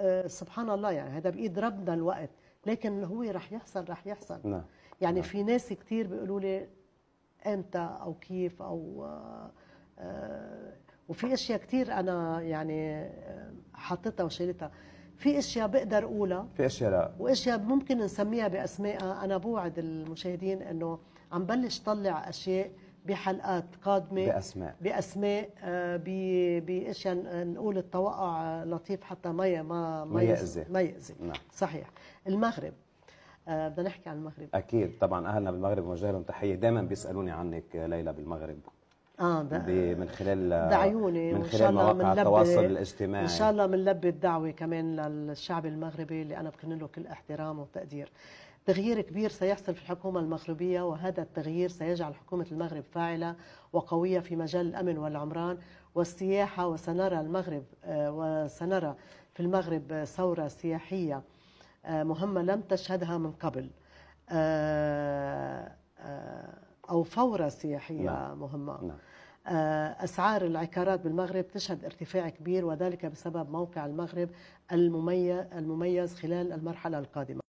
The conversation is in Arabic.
آه، سبحان الله يعني هذا بايد ربنا الوقت لكن هو رح يحصل رح يحصل نعم. يعني نعم. في ناس كثير بيقولوا لي امتى او كيف او آه، آه، وفي اشياء كثير انا يعني حطيتها وشيلتها في اشياء بقدر اقولها في اشياء لا واشياء ممكن نسميها باسمائها انا بوعد المشاهدين انه عم بلش طلع اشياء بحلقات قادمه باسماء باسماء آه، بايش نقول التوقع آه، لطيف حتى ما ما ما يأذي ما يأذي نعم. صحيح المغرب آه، بدنا نحكي عن المغرب اكيد طبعا اهلنا بالمغرب بوجه لهم تحيه دائما بيسالوني عنك ليلى بالمغرب اه من خلال دعيوني من خلال مواقع التواصل الاجتماعي ان شاء الله بنلبي الدعوه كمان للشعب المغربي اللي انا بكن له كل احترام وتقدير تغيير كبير سيحصل في الحكومة المغربية وهذا التغيير سيجعل حكومة المغرب فاعلة وقوية في مجال الأمن والعمران والسياحة وسنرى المغرب آه، وسنرى في المغرب ثورة سياحية آه، مهمة لم تشهدها من قبل آه، أو فورة سياحية نعم. مهمة نعم. آه، أسعار العقارات بالمغرب تشهد ارتفاع كبير وذلك بسبب موقع المغرب المميز خلال المرحلة القادمة